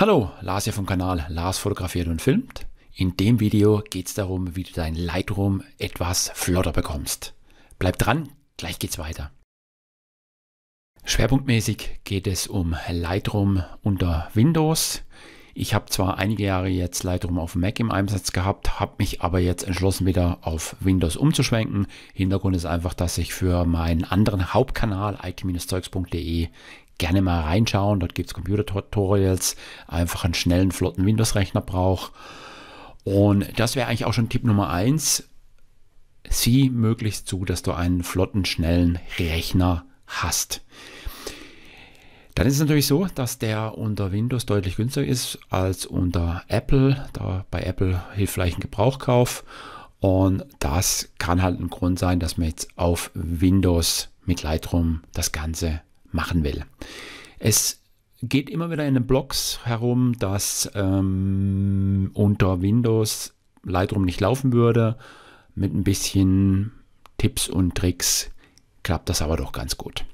Hallo, Lars hier vom Kanal Lars fotografiert und filmt. In dem Video geht es darum, wie du dein Lightroom etwas flotter bekommst. Bleib dran, gleich geht's weiter. Schwerpunktmäßig geht es um Lightroom unter Windows. Ich habe zwar einige Jahre jetzt Lightroom auf Mac im Einsatz gehabt, habe mich aber jetzt entschlossen, wieder auf Windows umzuschwenken. Hintergrund ist einfach, dass ich für meinen anderen Hauptkanal it-zeugs.de gerne mal reinschauen. Dort gibt es Computer-Tutorials, einfach einen schnellen, flotten Windows-Rechner braucht. Und das wäre eigentlich auch schon Tipp Nummer eins. Sieh möglichst zu, dass du einen flotten, schnellen Rechner hast. Dann ist es natürlich so, dass der unter Windows deutlich günstiger ist als unter Apple. Da bei Apple hilft vielleicht ein Gebrauchkauf. Und das kann halt ein Grund sein, dass man jetzt auf Windows mit Lightroom das Ganze machen will. Es geht immer wieder in den Blogs herum, dass ähm, unter Windows Lightroom nicht laufen würde. Mit ein bisschen Tipps und Tricks klappt das aber doch ganz gut.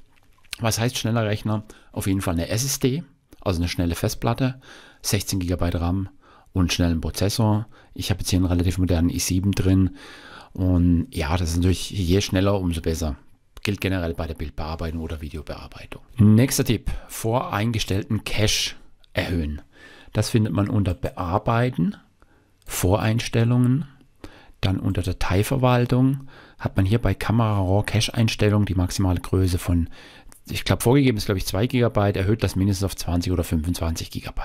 Was heißt schneller Rechner? Auf jeden Fall eine SSD, also eine schnelle Festplatte, 16 GB RAM und schnellen Prozessor. Ich habe jetzt hier einen relativ modernen i7 drin. Und ja, das ist natürlich je schneller, umso besser gilt generell bei der Bildbearbeitung oder Videobearbeitung. Mhm. Nächster Tipp, voreingestellten Cache erhöhen. Das findet man unter Bearbeiten, Voreinstellungen, dann unter Dateiverwaltung hat man hier bei Kamera RAW Cache Einstellung die maximale Größe von, ich glaube vorgegeben ist glaube ich 2 GB, erhöht das mindestens auf 20 oder 25 GB.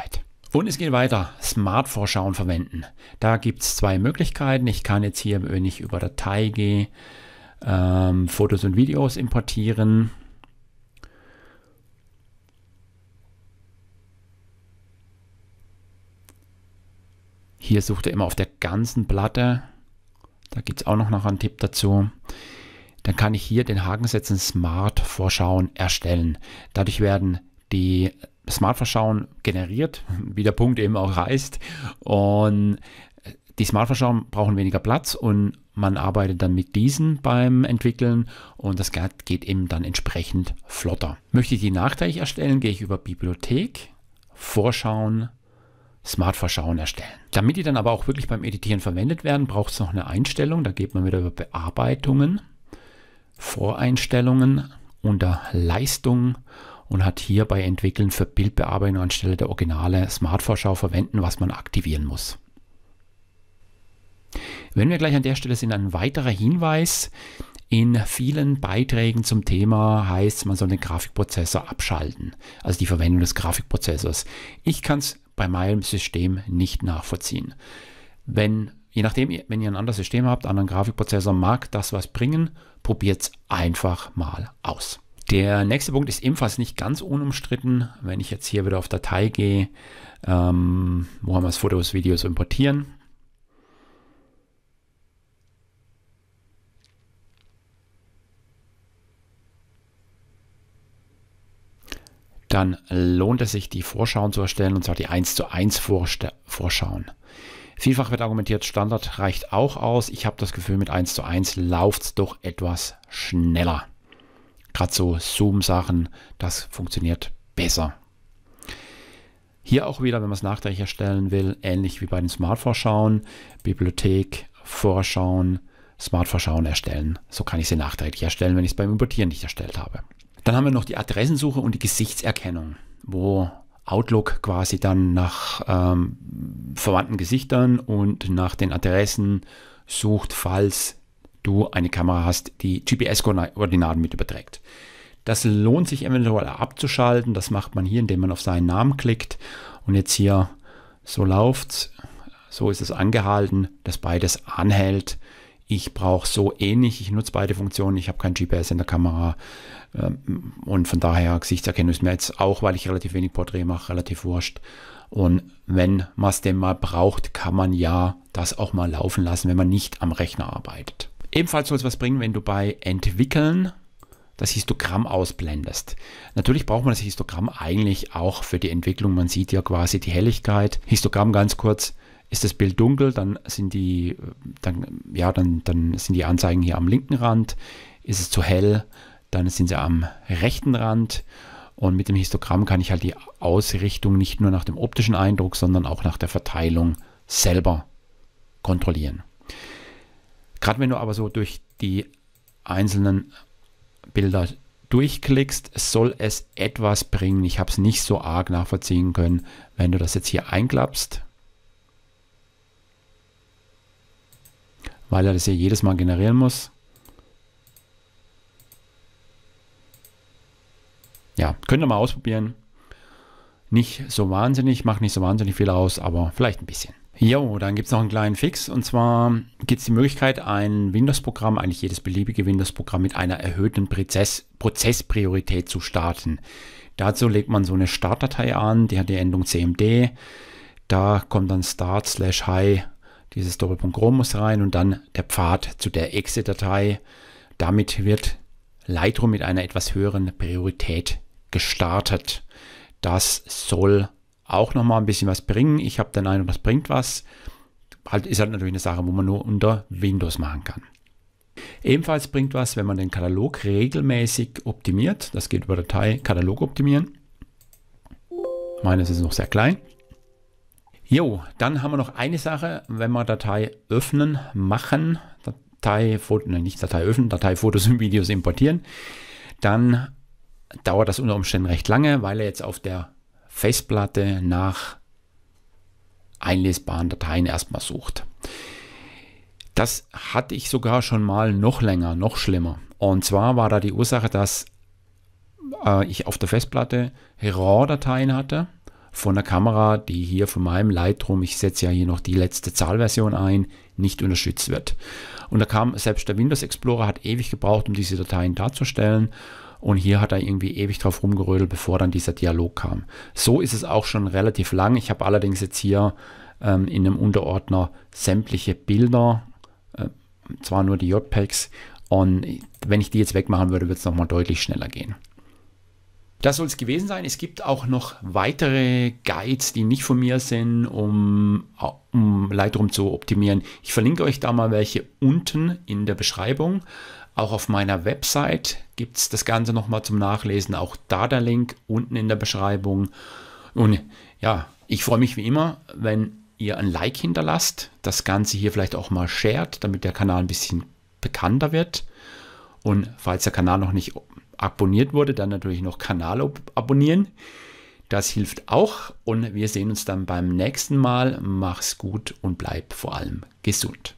Und es geht weiter, Smart-Vorschauen verwenden. Da gibt es zwei Möglichkeiten. Ich kann jetzt hier, wenn ich über Datei gehe, ähm, Fotos und Videos importieren. Hier sucht er immer auf der ganzen Platte. Da gibt es auch noch, einen Tipp dazu. Dann kann ich hier den Haken setzen, Smart Vorschauen erstellen. Dadurch werden die Smart Vorschauen generiert, wie der Punkt eben auch heißt. Und die Smart Vorschauen brauchen weniger Platz und man arbeitet dann mit diesen beim Entwickeln und das geht eben dann entsprechend flotter. Möchte ich die nachträglich erstellen, gehe ich über Bibliothek, Vorschauen, Smart-Vorschauen erstellen. Damit die dann aber auch wirklich beim Editieren verwendet werden, braucht es noch eine Einstellung. Da geht man wieder über Bearbeitungen, Voreinstellungen, unter Leistung und hat hier bei Entwickeln für Bildbearbeitung anstelle der Originale Smart-Vorschau verwenden, was man aktivieren muss. Wenn wir gleich an der Stelle sind, ein weiterer Hinweis. In vielen Beiträgen zum Thema heißt es, man soll den Grafikprozessor abschalten, also die Verwendung des Grafikprozessors. Ich kann es bei meinem System nicht nachvollziehen. Wenn, je nachdem, wenn ihr ein anderes System habt, einen anderen Grafikprozessor, mag das was bringen, probiert es einfach mal aus. Der nächste Punkt ist ebenfalls nicht ganz unumstritten. Wenn ich jetzt hier wieder auf Datei gehe, ähm, wo haben wir das Fotos, Videos importieren, dann lohnt es sich, die Vorschauen zu erstellen, und zwar die 1 zu 1 Vorschauen. Vielfach wird argumentiert, Standard reicht auch aus. Ich habe das Gefühl, mit 1 zu 1 läuft es doch etwas schneller. Gerade so Zoom-Sachen, das funktioniert besser. Hier auch wieder, wenn man es nachträglich erstellen will, ähnlich wie bei den Smart-Vorschauen, Bibliothek, Vorschauen, Smart-Vorschauen erstellen. So kann ich sie nachträglich erstellen, wenn ich es beim Importieren nicht erstellt habe. Dann haben wir noch die Adressensuche und die Gesichtserkennung, wo Outlook quasi dann nach ähm, verwandten Gesichtern und nach den Adressen sucht, falls du eine Kamera hast, die GPS-Koordinaten mit überträgt. Das lohnt sich eventuell abzuschalten. Das macht man hier, indem man auf seinen Namen klickt. Und jetzt hier, so läuft, So ist es angehalten, dass beides anhält. Ich brauche so ähnlich. Eh ich nutze beide Funktionen. Ich habe kein GPS in der Kamera. Ähm, und von daher Gesichtserkennung ist mir jetzt auch, weil ich relativ wenig Porträt mache, relativ wurscht. Und wenn man es denn mal braucht, kann man ja das auch mal laufen lassen, wenn man nicht am Rechner arbeitet. Ebenfalls soll es was bringen, wenn du bei Entwickeln das Histogramm ausblendest. Natürlich braucht man das Histogramm eigentlich auch für die Entwicklung. Man sieht ja quasi die Helligkeit. Histogramm ganz kurz. Ist das Bild dunkel, dann sind die, äh, dann, ja, dann, dann sind die Anzeigen hier am linken Rand. Ist es zu hell, dann sind sie am rechten Rand. Und mit dem Histogramm kann ich halt die Ausrichtung nicht nur nach dem optischen Eindruck, sondern auch nach der Verteilung selber kontrollieren. Gerade wenn du aber so durch die einzelnen Bilder durchklickst, soll es etwas bringen. Ich habe es nicht so arg nachvollziehen können, wenn du das jetzt hier einklappst. Weil er das ja jedes Mal generieren muss. ja, könnt ihr mal ausprobieren. Nicht so wahnsinnig, macht nicht so wahnsinnig viel aus, aber vielleicht ein bisschen. Jo, dann gibt es noch einen kleinen Fix und zwar gibt es die Möglichkeit, ein Windows-Programm, eigentlich jedes beliebige Windows-Programm mit einer erhöhten Prozess Prozesspriorität zu starten. Dazu legt man so eine Startdatei an, die hat die Endung CMD. Da kommt dann start slash high dieses Doppelpunkt Chrome muss rein und dann der Pfad zu der exit datei Damit wird Lightroom mit einer etwas höheren Priorität gestartet. Das soll auch nochmal ein bisschen was bringen. Ich habe den Eindruck, das bringt was. Halt ist halt natürlich eine Sache, wo man nur unter Windows machen kann. Ebenfalls bringt was, wenn man den Katalog regelmäßig optimiert. Das geht über Datei Katalog optimieren. Meines ist noch sehr klein. Jo, dann haben wir noch eine Sache, wenn wir Datei öffnen, machen, Datei, nicht Datei öffnen, Datei Fotos und Videos importieren, dann dauert das unter Umständen recht lange, weil er jetzt auf der Festplatte nach einlesbaren Dateien erstmal sucht. Das hatte ich sogar schon mal noch länger, noch schlimmer. Und zwar war da die Ursache, dass äh, ich auf der Festplatte RAW-Dateien hatte von der Kamera, die hier von meinem Lightroom, ich setze ja hier noch die letzte Zahlversion ein, nicht unterstützt wird. Und da kam selbst der Windows Explorer hat ewig gebraucht, um diese Dateien darzustellen. Und hier hat er irgendwie ewig drauf rumgerödelt, bevor dann dieser Dialog kam. So ist es auch schon relativ lang. Ich habe allerdings jetzt hier ähm, in einem Unterordner sämtliche Bilder, äh, zwar nur die JPEGs. Und wenn ich die jetzt wegmachen würde, würde es nochmal deutlich schneller gehen. Das soll es gewesen sein. Es gibt auch noch weitere Guides, die nicht von mir sind, um, äh, um Lightroom zu optimieren. Ich verlinke euch da mal welche unten in der Beschreibung. Auch auf meiner Website gibt es das Ganze nochmal zum Nachlesen. Auch da der Link unten in der Beschreibung. Und ja, ich freue mich wie immer, wenn ihr ein Like hinterlasst, das Ganze hier vielleicht auch mal shared, damit der Kanal ein bisschen bekannter wird. Und falls der Kanal noch nicht abonniert wurde, dann natürlich noch Kanal abonnieren. Das hilft auch und wir sehen uns dann beim nächsten Mal. Mach's gut und bleib vor allem gesund.